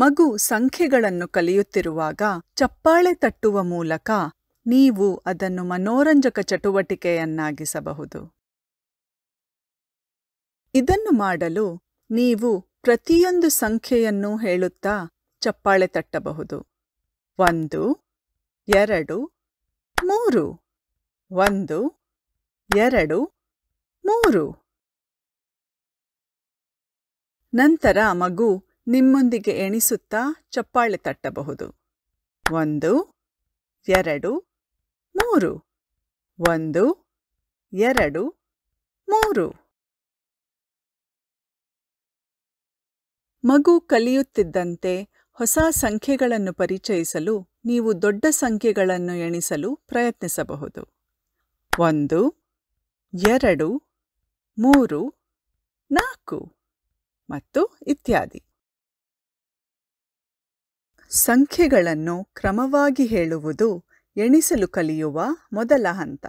ಮಗು ಸಂಖ್ಯೆಗಳನ್ನು ಕಲಿಯುತ್ತಿರುವಾಗ ಚಪ್ಪಾಳೆ ತಟ್ಟುವ ಮೂಲಕ ನೀವು ಅದನ್ನು ಮನೋರಂಜಕ ಚಟುವಟಿಕೆಯನ್ನಾಗಿಸಬಹುದು ಇದನ್ನು ಮಾಡಲು ನೀವು ಪ್ರತಿಯೊಂದು ಸಂಖ್ಯೆಯನ್ನು ಹೇಳುತ್ತಾ ಚಪ್ಪಾಳೆ ತಟ್ಟಬಹುದು ಒಂದು ಎರಡು ಮೂರು ಒಂದು ಎರಡು ಮೂರು ನಂತರ ಮಗು ನಿಮ್ಮೊಂದಿಗೆ ಎಣಿಸುತ್ತಾ ಚಪ್ಪಾಳೆ ತಟ್ಟಬಹುದು ಒಂದು ಎರಡು ಮೂರು ಒಂದು ಎರಡು ಮೂರು ಮಗು ಕಲಿಯುತ್ತಿದ್ದಂತೆ ಹೊಸ ಸಂಖ್ಯೆಗಳನ್ನು ಪರಿಚಯಿಸಲು ನೀವು ದೊಡ್ಡ ಸಂಖ್ಯೆಗಳನ್ನು ಎಣಿಸಲು ಪ್ರಯತ್ನಿಸಬಹುದು ಒಂದು ಎರಡು ಮೂರು ನಾಲ್ಕು ಮತ್ತು ಇತ್ಯಾದಿ ಸಂಖ್ಯೆಗಳನ್ನು ಕ್ರಮವಾಗಿ ಹೇಳುವುದು ಎಣಿಸಲು ಕಲಿಯುವ ಮೊದಲ ಹಂತ